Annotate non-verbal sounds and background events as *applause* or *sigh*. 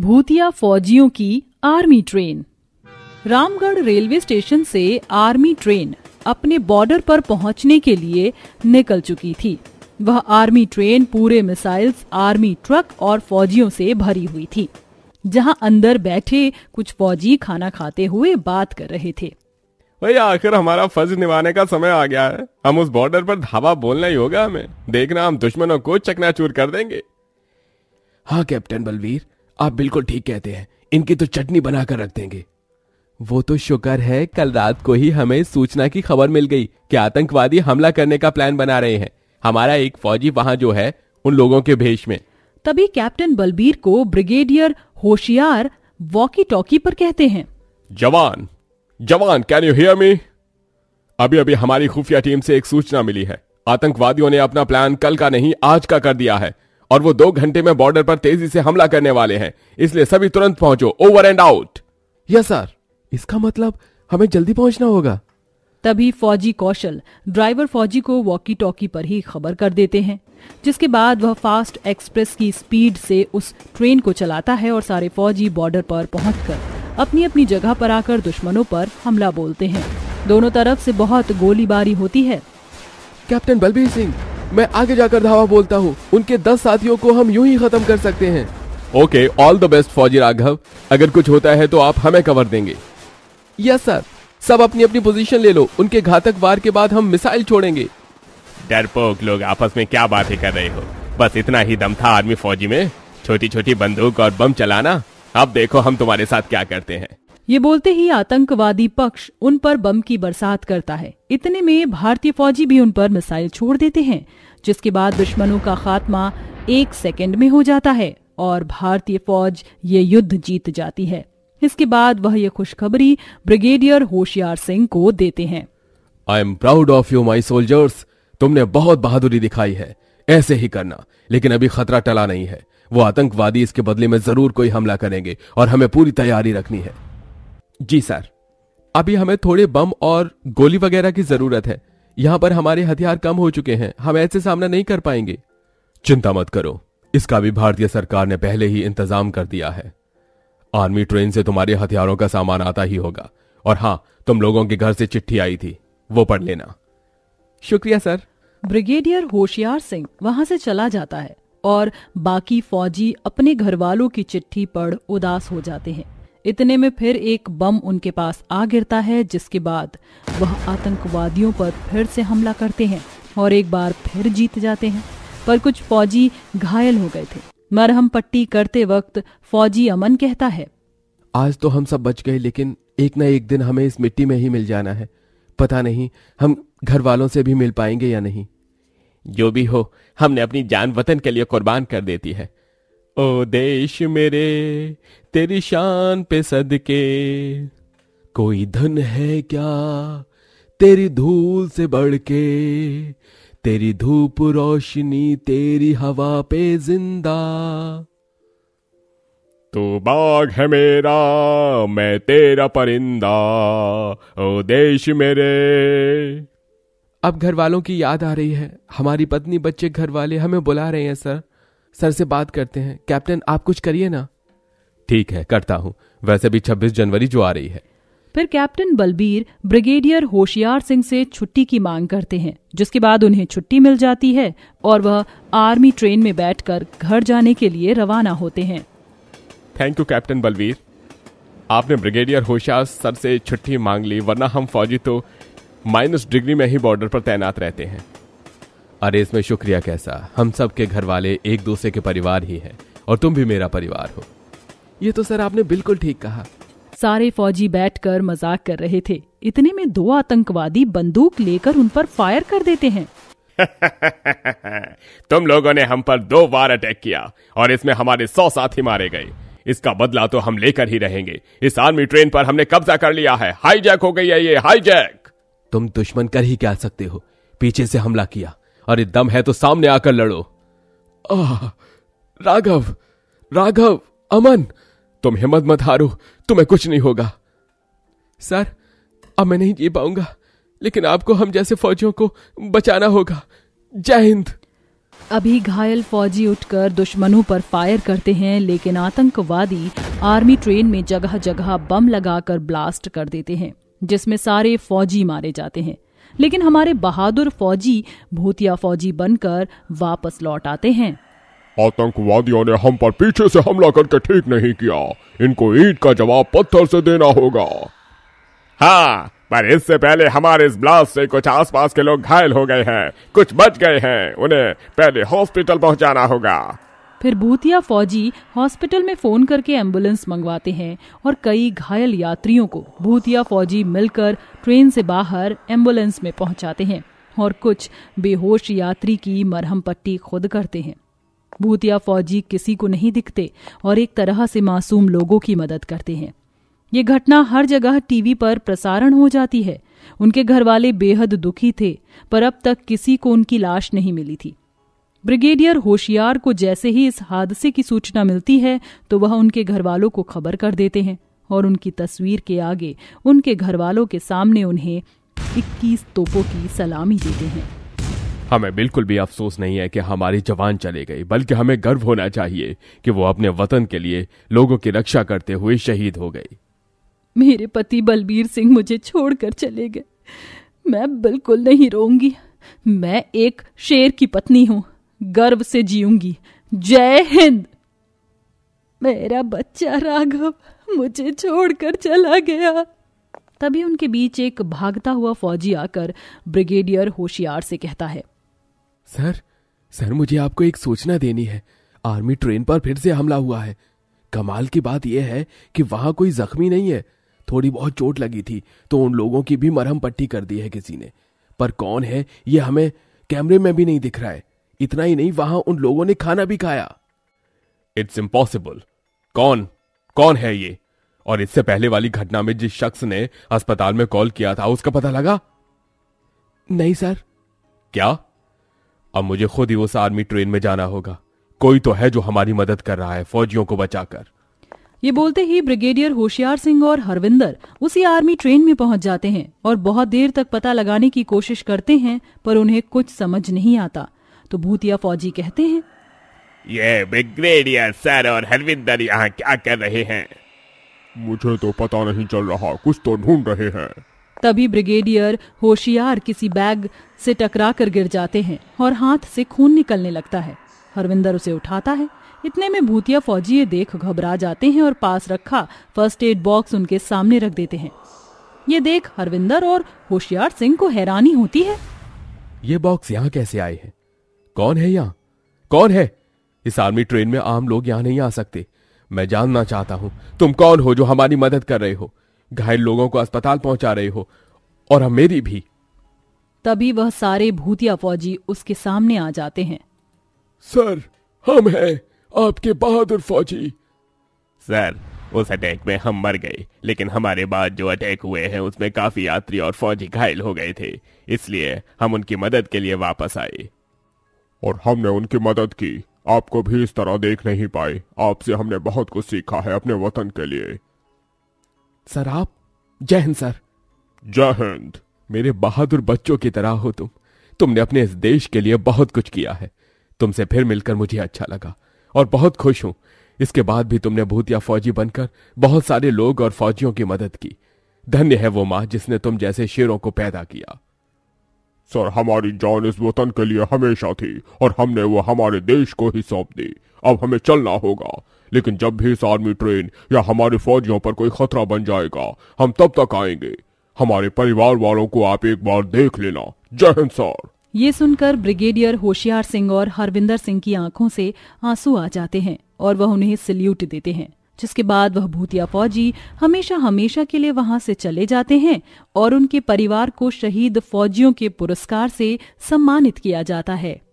भूतिया फौजियों की army train Ramgarh railway station से आर्मी ट्रेन अपने बॉर्डर पर पहुंचने के लिए निकल चुकी थी वह आर्मी ट्रेन पूरे मिसाइल्स आर्मी ट्रक और फौजियों से भरी हुई थी जहां अंदर बैठे कुछ फौजी खाना खाते हुए बात कर रहे थे भैया आखिर हमारा फर्ज निभाने का समय आ गया है हम उस बॉर्डर पर धावा बोलना ही होगा हमें देखना हम दुश्मनों को चकनाचूर कर देंगे हाँ कैप्टन बलवीर आप बिल्कुल ठीक कहते हैं इनकी तो चटनी बनाकर रख देंगे वो तो शुक्र है कल रात को ही हमें सूचना की खबर मिल गई कि आतंकवादी हमला करने का प्लान बना रहे हैं हमारा एक फौजी वहां जो है उन लोगों के भेष में तभी कैप्टन बलबीर को ब्रिगेडियर होशियार वॉकी टॉकी पर कहते हैं जवान जवान कैन यू हियर मी अभी अभी हमारी खुफिया टीम से एक सूचना मिली है आतंकवादियों ने अपना प्लान कल का नहीं आज का कर दिया है और वो दो घंटे में बॉर्डर पर तेजी से हमला करने वाले हैं इसलिए सभी तुरंत पहुंचो over and out yes sir इसका मतलब हमें जल्दी पहुंचना होगा तभी फौजी कौशल ड्राइवर फौजी को वॉकी टॉकी पर ही खबर कर देते हैं जिसके बाद वह फास्ट एक्सप्रेस की स्पीड से उस ट्रेन को चलाता है और सारे फौजी बॉर्डर पर पहुँच अपनी अपनी जगह पर आकर दुश्मनों पर हमला बोलते हैं दोनों तरफ से बहुत गोलीबारी होती है कैप्टन बलबीर सिंह मैं आगे जाकर धावा बोलता हूँ उनके दस साथियों को हम यूं ही खत्म कर सकते हैं ओके ऑल द बेस्ट फौजी राघव अगर कुछ होता है तो आप हमें कवर देंगे यस सर सब अपनी अपनी पोजीशन ले लो उनके घातक वार के बाद हम मिसाइल छोड़ेंगे डरपोक लोग आपस में क्या बातें कर रहे हो बस इतना ही दम था आर्मी फौजी में छोटी छोटी बंदूक और बम चलाना अब देखो हम तुम्हारे साथ क्या करते हैं ये बोलते ही आतंकवादी पक्ष उन पर बम की बरसात करता है इतने में भारतीय फौजी भी उन पर मिसाइल छोड़ देते हैं जिसके बाद दुश्मनों का खात्मा एक सेकेंड में हो जाता है और भारतीय फौज ये युद्ध जीत जाती है इसके बाद वह ये खुशखबरी ब्रिगेडियर होशियार सिंह को देते हैं I am proud of you my soldiers तुमने बहुत बहादुरी दिखाई है ऐसे ही करना लेकिन अभी खतरा टला नहीं है वो आतंकवादी इसके बदले में जरूर कोई हमला करेंगे और हमें पूरी तैयारी रखनी है जी सर अभी हमें थोड़े बम और गोली वगैरह की जरूरत है यहाँ पर हमारे हथियार कम हो चुके हैं हम ऐसे सामना नहीं कर पाएंगे चिंता मत करो इसका भी भारतीय सरकार ने पहले ही इंतजाम कर दिया है आर्मी ट्रेन से तुम्हारे हथियारों का सामान आता ही होगा और हाँ तुम लोगों के घर से चिट्ठी आई थी वो पढ़ लेना शुक्रिया सर ब्रिगेडियर होशियार सिंह वहां से चला जाता है और बाकी फौजी अपने घर वालों की चिट्ठी पढ़ उदास हो जाते हैं इतने में फिर एक बम उनके पास आ गिरता है जिसके बाद वह आतंकवादियों पर फिर से हमला करते हैं और एक बार फिर जीत जाते हैं पर कुछ फौजी घायल हो गए थे मरहम पट्टी करते वक्त फौजी अमन कहता है आज तो हम सब बच गए लेकिन एक न एक दिन हमें इस मिट्टी में ही मिल जाना है पता नहीं हम घर वालों से भी मिल पाएंगे या नहीं जो भी हो हमने अपनी जान वतन के लिए कुर्बान कर देती है ओ देश मेरे तेरी शान पे सदके कोई धन है क्या तेरी धूल से बढ़ के तेरी धूप रोशनी तेरी हवा पे जिंदा तू तो बाघ है मेरा मैं तेरा परिंदा ओ देश मेरे अब घर वालों की याद आ रही है हमारी पत्नी बच्चे घर वाले हमें बुला रहे हैं सर सर से बात करते हैं कैप्टन आप कुछ करिए ना ठीक है करता हूँ वैसे भी 26 जनवरी जो आ रही है फिर कैप्टन बलबीर ब्रिगेडियर होशियार सिंह से छुट्टी की मांग करते हैं जिसके बाद उन्हें छुट्टी मिल जाती है और वह आर्मी ट्रेन में बैठकर घर जाने के लिए रवाना होते हैं थैंक यू कैप्टन बलबीर आपने ब्रिगेडियर होशियार सर से छुट्टी मांग ली वरना हम फौजी तो माइनस डिग्री में ही बॉर्डर पर तैनात रहते हैं अरे इसमें शुक्रिया कैसा हम सब के घर वाले एक दूसरे के परिवार ही हैं और तुम भी मेरा परिवार हो ये तो सर आपने बिल्कुल ठीक कहा सारे फौजी बैठकर मजाक कर रहे थे इतने में दो आतंकवादी बंदूक लेकर उन पर फायर कर देते हैं *laughs* तुम लोगों ने हम पर दो बार अटैक किया और इसमें हमारे सौ साथी मारे गए इसका बदला तो हम लेकर ही रहेंगे इस आर्मी ट्रेन पर हमने कब्जा कर लिया है हाईजैक हो गई है ये हाईजैक तुम दुश्मन कर ही क्या सकते हो पीछे से हमला किया अरे दम है तो सामने आकर लड़ो आ, राघव राघव अमन तुम हिम्मत मत हारो तुम्हें कुछ नहीं होगा सर अब मैं नहीं जी पाऊंगा लेकिन आपको हम जैसे फौजियों को बचाना होगा जय हिंद अभी घायल फौजी उठकर दुश्मनों पर फायर करते हैं लेकिन आतंकवादी आर्मी ट्रेन में जगह जगह बम लगाकर ब्लास्ट कर देते हैं जिसमें सारे फौजी मारे जाते हैं लेकिन हमारे बहादुर फौजी भूतिया फौजी बनकर वापस लौट आते हैं आतंकवादियों ने हम पर पीछे से हमला करके ठीक नहीं किया इनको ईट का जवाब पत्थर से देना होगा हाँ पर इससे पहले हमारे इस ब्लास्ट से कुछ आसपास के लोग घायल हो गए हैं कुछ बच गए हैं उन्हें पहले हॉस्पिटल पहुंचाना होगा फिर भूतिया फौजी हॉस्पिटल में फोन करके एम्बुलेंस मंगवाते हैं और कई घायल यात्रियों को भूतिया फौजी मिलकर ट्रेन से बाहर एम्बुलेंस में पहुंचाते हैं और कुछ बेहोश यात्री की मरहम पट्टी खुद करते हैं भूतिया फौजी किसी को नहीं दिखते और एक तरह से मासूम लोगों की मदद करते हैं ये घटना हर जगह टीवी पर प्रसारण हो जाती है उनके घर वाले बेहद दुखी थे पर अब तक किसी को उनकी लाश नहीं मिली थी ब्रिगेडियर होशियार को जैसे ही इस हादसे की सूचना मिलती है तो वह उनके घर वालों को खबर कर देते हैं और उनकी तस्वीर के आगे उनके घर वालों के सामने उन्हें 21 तोपों की सलामी देते हैं हमें बिल्कुल भी अफसोस नहीं है कि हमारी जवान चले गए बल्कि हमें गर्व होना चाहिए कि वो अपने वतन के लिए लोगों की रक्षा करते हुए शहीद हो गए मेरे पति बलबीर सिंह मुझे छोड़कर चले गए मैं बिल्कुल नहीं रोऊंगी मैं एक शेर की पत्नी हूँ गर्व से जीऊंगी जय हिंद मेरा बच्चा राघव मुझे छोड़कर चला गया तभी उनके बीच एक भागता हुआ फौजी आकर ब्रिगेडियर होशियार से कहता है सर सर मुझे आपको एक सूचना देनी है आर्मी ट्रेन पर फिर से हमला हुआ है कमाल की बात यह है कि वहां कोई जख्मी नहीं है थोड़ी बहुत चोट लगी थी तो उन लोगों की भी मरहम पट्टी कर दी है किसी ने पर कौन है ये हमें कैमरे में भी नहीं दिख रहा है इतना ही नहीं वहां उन लोगों ने खाना भी खाया इट्स इम्पॉसिबल कौन कौन है ये और इससे पहले वाली घटना में जिस शख्स ने अस्पताल में कॉल किया था उसका पता लगा नहीं सर क्या अब मुझे खुद ही उस आर्मी ट्रेन में जाना होगा कोई तो है जो हमारी मदद कर रहा है फौजियों को बचाकर ये बोलते ही ब्रिगेडियर होशियार सिंह और हरविंदर उसी आर्मी ट्रेन में पहुंच जाते हैं और बहुत देर तक पता लगाने की कोशिश करते हैं पर उन्हें कुछ समझ नहीं आता तो भूतिया फौजी कहते हैं ये ब्रिगेडियर सर और हरविंदर यहाँ क्या कर रहे हैं मुझे तो पता नहीं चल रहा कुछ तो ढूंढ रहे हैं तभी ब्रिगेडियर होशियार किसी बैग से टकरा कर गिर जाते हैं और हाथ से खून निकलने लगता है हरविंदर उसे उठाता है इतने में भूतिया फौजी ये देख घबरा जाते हैं और पास रखा फर्स्ट एड बॉक्स उनके सामने रख देते हैं ये देख हरविंदर और होशियार सिंह को हैरानी होती है ये बॉक्स यहाँ कैसे आए हैं कौन है यहां कौन है इस आर्मी ट्रेन में आम लोग यहां नहीं आ सकते मैं जानना चाहता हूं तुम कौन हो जो हमारी मदद कर रहे हो घायल लोगों को अस्पताल पहुंचा रहे हो और हम मेरी भी तभी वह सारे भूतिया फौजी उसके सामने आ जाते हैं सर हम हैं आपके बहादुर फौजी सर उस अटैक में हम मर गए लेकिन हमारे बाद जो अटैक हुए हैं उसमें काफी यात्री और फौजी घायल हो गए थे इसलिए हम उनकी मदद के लिए वापस आए और हमने उनकी मदद की आपको भी इस तरह देख नहीं पाए आपसे हमने बहुत कुछ सीखा है अपने वतन के लिए सर आप जय हिंद सर जय हिंद मेरे बहादुर बच्चों की तरह हो तुम तुमने अपने इस देश के लिए बहुत कुछ किया है तुमसे फिर मिलकर मुझे अच्छा लगा और बहुत खुश हूं इसके बाद भी तुमने भूतिया फौजी बनकर बहुत सारे लोग और फौजियों की मदद की धन्य है वो मां जिसने तुम जैसे शेरों को पैदा किया सर हमारी जान इस वतन के लिए हमेशा थी और हमने वो हमारे देश को ही सौंप दी अब हमें चलना होगा लेकिन जब भी इस आर्मी ट्रेन या हमारे फौजियों पर कोई खतरा बन जाएगा हम तब तक आएंगे हमारे परिवार वालों को आप एक बार देख लेना जय हिंद सर ये सुनकर ब्रिगेडियर होशियार सिंह और हरविंदर सिंह की आंखों से आंसू आ जाते हैं और वह उन्हें सल्यूट देते हैं जिसके बाद वह भूतिया फौजी हमेशा हमेशा के लिए वहां से चले जाते हैं और उनके परिवार को शहीद फौजियों के पुरस्कार से सम्मानित किया जाता है